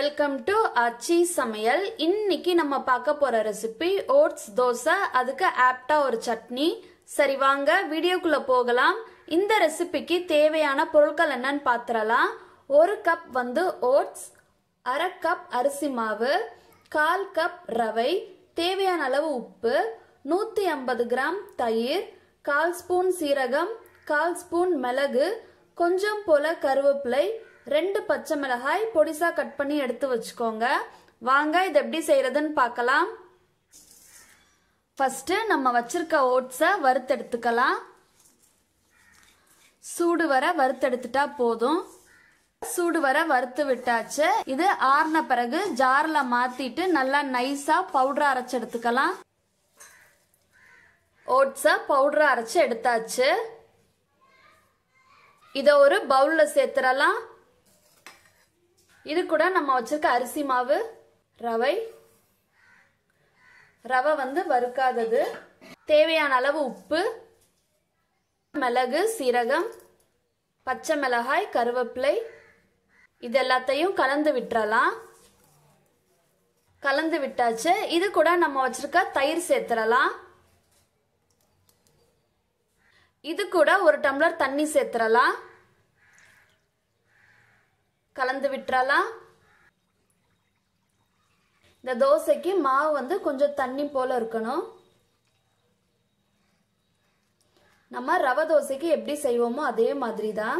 welcome to அச்சி சமையல் இன்னைக்கு நம்ம பார்க்க போகிற ரெசிபி ஓட்ஸ் தோசை அதுக்கு ஆப்டாக ஒரு சட்னி சரி வாங்க வீடியோக்குள்ளே போகலாம் இந்த ரெசிபிக்கு தேவையான பொருட்கள் என்னன்னு பார்த்துடலாம் ஒரு கப் வந்து ஓட்ஸ் அரை கப் அரிசி மாவு கால் கப் ரவை தேவையான அளவு உப்பு நூற்றி ஐம்பது கிராம் தயிர் கால் ஸ்பூன் சீரகம் கால் ஸ்பூன் மிளகு கொஞ்சம் போல கருவேப்பிலை ரெண்டு பச்சை மிளகாய் பொடிசாக கட் பண்ணி எடுத்து வச்சுக்கோங்க வாங்க இது எப்படி செய்கிறதுன்னு பார்க்கலாம் ஃபஸ்ட்டு நம்ம வச்சுருக்க ஓட்ஸை வறுத்தெடுத்துக்கலாம் சூடு வர வறுத்தெடுத்துட்டா போதும் சூடு வர வறுத்து விட்டாச்சு இது ஆறின பிறகு ஜாரில் மாற்றிட்டு நல்லா நைஸாக பவுடரை அரைச்சி எடுத்துக்கலாம் ஓட்ஸை பவுடரை அரைச்சி எடுத்தாச்சு இதை ஒரு பவுலில் சேர்த்துடலாம் இது கூட நம்ம வச்சிருக்க அரிசி மாவு ரவை ரவை வந்து வறுக்காதது தேவையான அளவு உப்பு மிளகு சீரகம் பச்சை மிளகாய் கருவேப்பிலை இது எல்லாத்தையும் கலந்து விட்டுறலாம் கலந்து விட்டாச்சு இது கூட நம்ம வச்சிருக்க தயிர் சேர்த்துடலாம் இது கூட ஒரு டம்ளர் தண்ணி சேர்த்துடலாம் கலந்து விட்டுறலாம் இந்த தோசைக்கு மாவு வந்து கொஞ்சம் தண்ணி போல் இருக்கணும் நம்ம ரவை தோசைக்கு எப்படி செய்வோமோ அதே மாதிரி தான்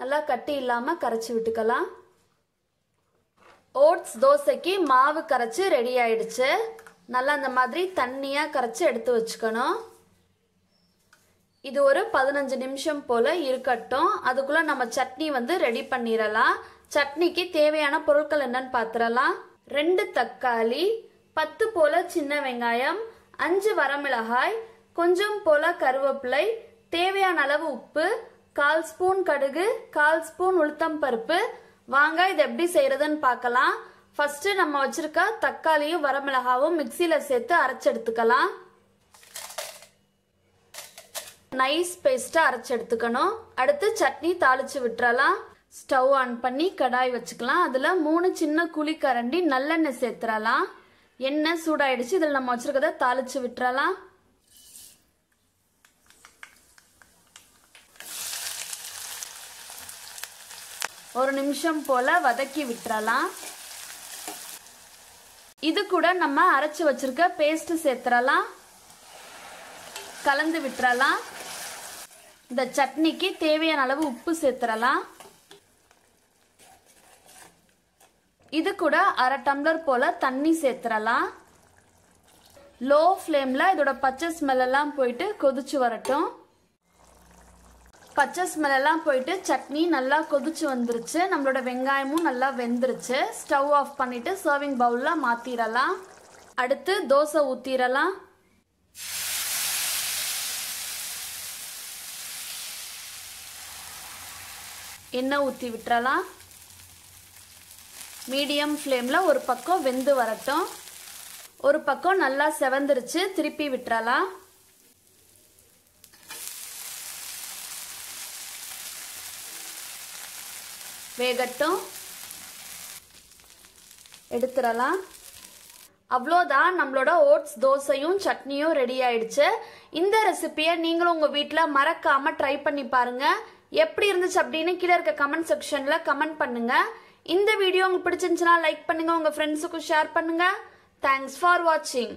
நல்லா கட்டி இல்லாமல் கரைச்சி விட்டுக்கலாம் ஓட்ஸ் தோசைக்கு மாவு கரைச்சி ரெடி ஆயிடுச்சு நல்லா அந்த மாதிரி தண்ணியாக கரைச்சி எடுத்து வச்சுக்கணும் இது ஒரு பதினஞ்சு நிமிஷம் போல் இருக்கட்டும் அதுக்குள்ளே நம்ம சட்னி வந்து ரெடி பண்ணிடலாம் சட்னிக்கு தேவையான பொருட்கள் என்னன்னு பார்த்துடலாம் ரெண்டு தக்காளி பத்து போல சின்ன வெங்காயம் அஞ்சு வரமிளகாய் கொஞ்சம் போல கருவேப்பிலை தேவையான அளவு உப்பு கால் ஸ்பூன் கடுகு கால் ஸ்பூன் உளுத்தம் பருப்பு வாங்க இது எப்படி செய்யறதுன்னு பார்க்கலாம் ஃபர்ஸ்ட் நம்ம வச்சிருக்க தக்காளியும் வரமிளகாவும் மிக்சியில சேர்த்து அரைச்செடுத்துக்கலாம் நைஸ் பேஸ்ட்டாக அரைச்சி எடுத்துக்கணும் அடுத்து சட்னி தாளித்து விட்டுறலாம் ஸ்டவ் ஆன் பண்ணி கடாய் வச்சுக்கலாம் அதில் மூணு சின்ன குழி கரண்டி நல்லெண்ணெய் சேர்த்துறலாம் எண்ணெய் சூடாயிடுச்சு இதில் நம்ம வச்சுருக்கதை தாளித்து விட்டுறலாம் ஒரு நிமிஷம் போல் வதக்கி விட்டுறலாம் இது கூட நம்ம அரைச்சி வச்சிருக்க பேஸ்ட் சேர்த்துறலாம் கலந்து விட்டுறலாம் இந்த சட்னிக்கு தேவையான அளவு உப்பு சேர்த்துடலாம் இது கூட அரை டம்ளர் போல தண்ணி சேர்த்துடலாம் லோ ஃப்ளேமில் இதோட பச்சை எல்லாம் போயிட்டு கொதிச்சு வரட்டும் பச்சை எல்லாம் போயிட்டு சட்னி நல்லா கொதிச்சு வந்துருச்சு நம்மளோட வெங்காயமும் நல்லா வெந்துருச்சு ஸ்டவ் ஆஃப் பண்ணிவிட்டு சர்விங் பவுலில் மாற்றிடலாம் அடுத்து தோசை ஊற்றிடலாம் எண்ணெய் ஊற்றி விட்டுறலாம் மீடியம் ஃப்ளேமில் ஒரு பக்கம் வெந்து வரட்டும் ஒரு பக்கம் நல்லா செவந்துருச்சு திருப்பி விட்டுறலாம் வேகட்டும் எடுத்துடலாம் அவ்வளோதான் நம்மளோட ஓட்ஸ் தோசையும் சட்னியும் ரெடி ஆயிடுச்சு இந்த ரெசிபியை நீங்களும் உங்கள் வீட்டில் மறக்காமல் ட்ரை பண்ணி பாருங்கள் எப்படி இருந்துச்சு அப்படின்னு கீழே இருக்க கமெண்ட் செக்ஷனில் கமெண்ட் பண்ணுங்கள் இந்த வீடியோ உங்களுக்கு பிடிச்சிருந்துச்சுன்னா லைக் பண்ணுங்கள் உங்கள் ஃப்ரெண்ட்ஸுக்கும் ஷேர் பண்ணுங்கள் தேங்க்ஸ் ஃபார் வாட்சிங்